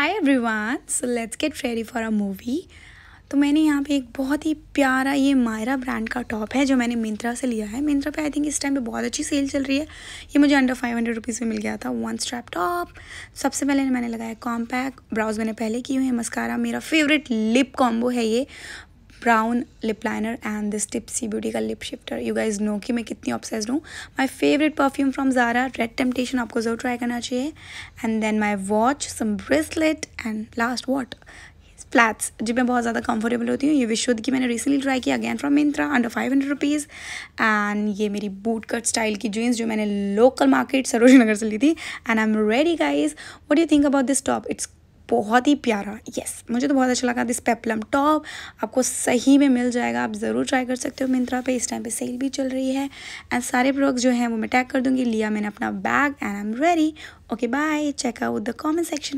hi everyone so let's get ready for a movie तो मैंने यहाँ पे एक बहुत ही प्यारा ये मायरा ब्रांड का टॉप है जो मैंने मिंत्रा से लिया है मिंत्रा पे आई थिंक इस टाइम पे बहुत अच्छी सेल चल रही है ये मुझे अंडर फाइव हंड्रेड रुपीज़ में मिल गया था वन स्ट्रैप टॉप सबसे पहले मैंने लगाया कॉम्पैक ब्राउज मैंने पहले की हुई है मस्कारा मेरा फेवरेट लिप कॉम्बो है ये brown lip liner and this tipsy beauty का lip shifter you guys know कि मैं कितनी ऑब्सेस्ड हूँ my favourite perfume from Zara red temptation आपको ज़रूर ट्राई करना चाहिए and then my watch some bracelet and last what flats जी मैं बहुत ज़्यादा कंफर्टेबल होती हूँ ये विशुद्ध की मैंने रिसेंटली ट्राई किया again from Myntra under five hundred rupees and ये मेरी बूट कट स्टाइल की जीन्स जो मैंने लोकल मार्केट सरोजी नगर से ली थी and I am ready guys what you think about this top it's बहुत ही प्यारा यस मुझे तो बहुत अच्छा लगा दिस पेपलम टॉप आपको सही में मिल जाएगा आप ज़रूर ट्राई कर सकते हो मिंत्रा पे इस टाइम पे सेल भी चल रही है एंड सारे प्रोडक्ट्स जो हैं वो मैं टैग कर दूंगी लिया मैंने अपना bag and I am ready okay bye check out the comment section